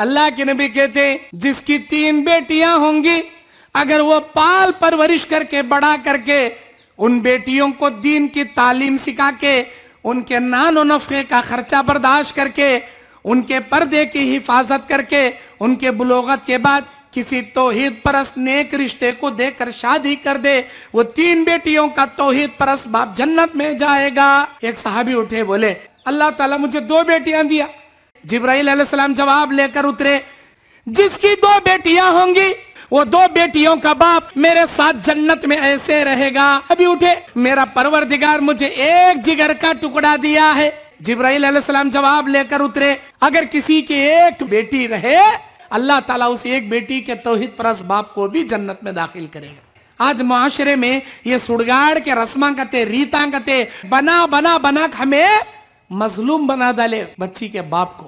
अल्लाह के नबी कहते जिसकी तीन बेटियां होंगी अगर वो पाल परवरिश करके बड़ा करके उन बेटियों को दीन की तालीम सिखा के उनके नान नफ़े का खर्चा बर्दाश्त करके उनके पर्दे की हिफाजत करके उनके बलोगत के बाद किसी तोहद परस नेक रिश्ते को देकर शादी कर दे वो तीन बेटियों का तोहद परस बाप जन्नत में जाएगा एक साहबी उठे बोले अल्लाह ताला मुझे दो बेटियां दिया जिब्राइल सलाम जवाब लेकर उतरे जिसकी दो बेटियां होंगी वो दो बेटियों का बाप मेरे साथ जन्नत में ऐसे रहेगा अभी उठे मेरा परवरदिगार मुझे एक जिगर का टुकड़ा दिया है जिब्राइल सलाम जवाब लेकर उतरे अगर किसी की एक बेटी रहे अल्लाह ताला उस एक बेटी के तोहित परस बाप को भी जन्नत में दाखिल करेगा आज माशरे में ये सुड़गाड़ के रस्मा रीता कते बना बना बना हमें मजलूम बना डाले बच्ची के बाप को